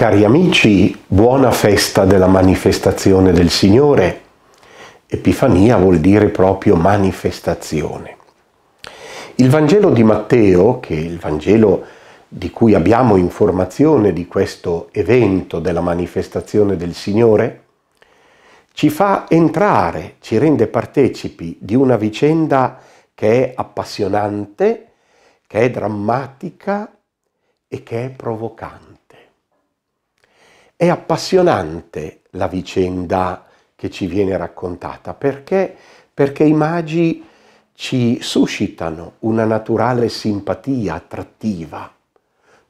Cari amici, buona festa della manifestazione del Signore. Epifania vuol dire proprio manifestazione. Il Vangelo di Matteo, che è il Vangelo di cui abbiamo informazione di questo evento della manifestazione del Signore, ci fa entrare, ci rende partecipi di una vicenda che è appassionante, che è drammatica e che è provocante. È appassionante la vicenda che ci viene raccontata perché, perché i magi ci suscitano una naturale simpatia attrattiva.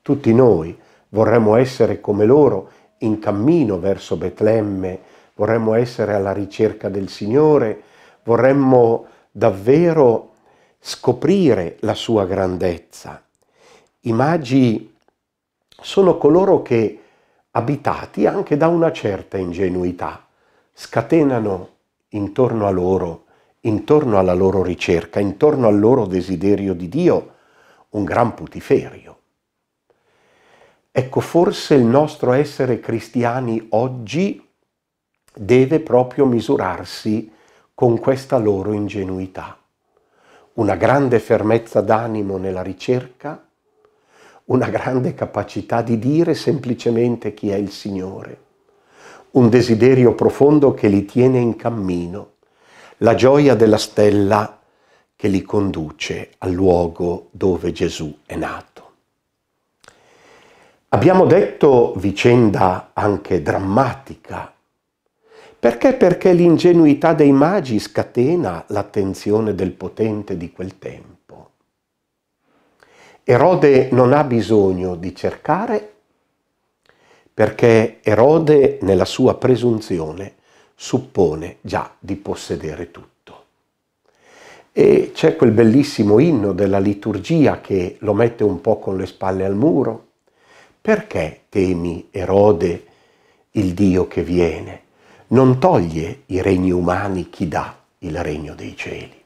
Tutti noi vorremmo essere come loro in cammino verso Betlemme, vorremmo essere alla ricerca del Signore, vorremmo davvero scoprire la sua grandezza. I magi sono coloro che abitati anche da una certa ingenuità, scatenano intorno a loro, intorno alla loro ricerca, intorno al loro desiderio di Dio, un gran putiferio. Ecco, forse il nostro essere cristiani oggi deve proprio misurarsi con questa loro ingenuità, una grande fermezza d'animo nella ricerca, una grande capacità di dire semplicemente chi è il Signore, un desiderio profondo che li tiene in cammino, la gioia della stella che li conduce al luogo dove Gesù è nato. Abbiamo detto vicenda anche drammatica. Perché? Perché l'ingenuità dei magi scatena l'attenzione del potente di quel tempo. Erode non ha bisogno di cercare perché Erode nella sua presunzione suppone già di possedere tutto. E c'è quel bellissimo inno della liturgia che lo mette un po' con le spalle al muro. Perché temi Erode il Dio che viene? Non toglie i regni umani chi dà il regno dei cieli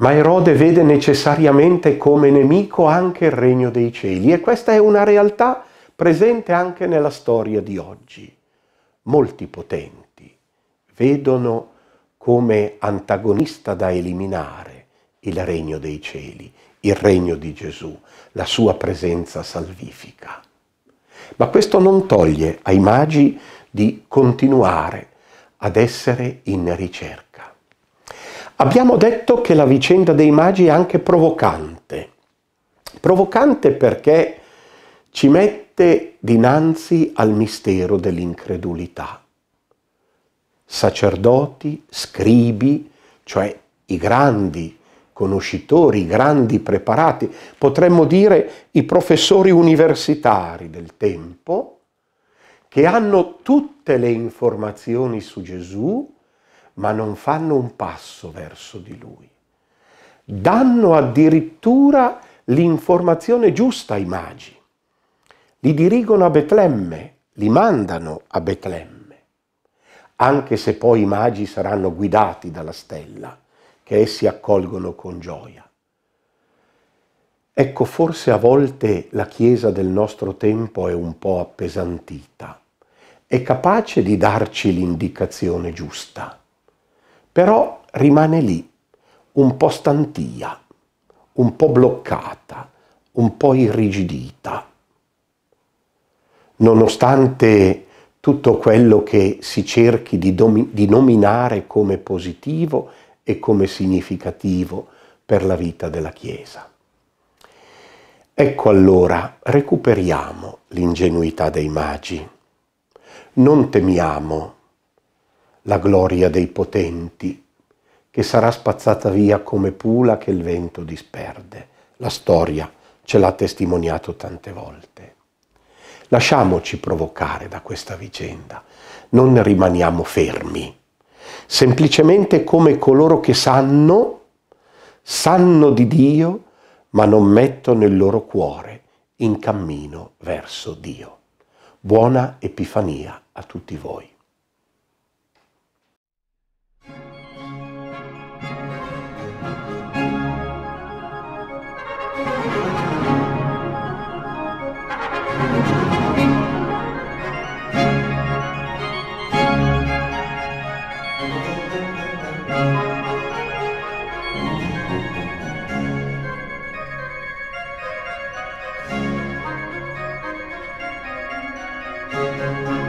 ma Erode vede necessariamente come nemico anche il regno dei cieli e questa è una realtà presente anche nella storia di oggi. Molti potenti vedono come antagonista da eliminare il regno dei cieli, il regno di Gesù, la sua presenza salvifica. Ma questo non toglie ai magi di continuare ad essere in ricerca Abbiamo detto che la vicenda dei magi è anche provocante. Provocante perché ci mette dinanzi al mistero dell'incredulità. Sacerdoti, scribi, cioè i grandi conoscitori, i grandi preparati, potremmo dire i professori universitari del tempo, che hanno tutte le informazioni su Gesù, ma non fanno un passo verso di lui. Danno addirittura l'informazione giusta ai magi. Li dirigono a Betlemme, li mandano a Betlemme, anche se poi i magi saranno guidati dalla stella, che essi accolgono con gioia. Ecco, forse a volte la Chiesa del nostro tempo è un po' appesantita, è capace di darci l'indicazione giusta però rimane lì, un po' stantia, un po' bloccata, un po' irrigidita. Nonostante tutto quello che si cerchi di, di, nominare come positivo e come significativo per la vita della Chiesa. Ecco allora, recuperiamo l'ingenuità dei magi. Non temiamo la gloria dei potenti, che sarà spazzata via come pula che il vento disperde. La storia ce l'ha testimoniato tante volte. Lasciamoci provocare da questa vicenda, non rimaniamo fermi, semplicemente come coloro che sanno, sanno di Dio, ma non mettono il loro cuore in cammino verso Dio. Buona Epifania a tutti voi. Música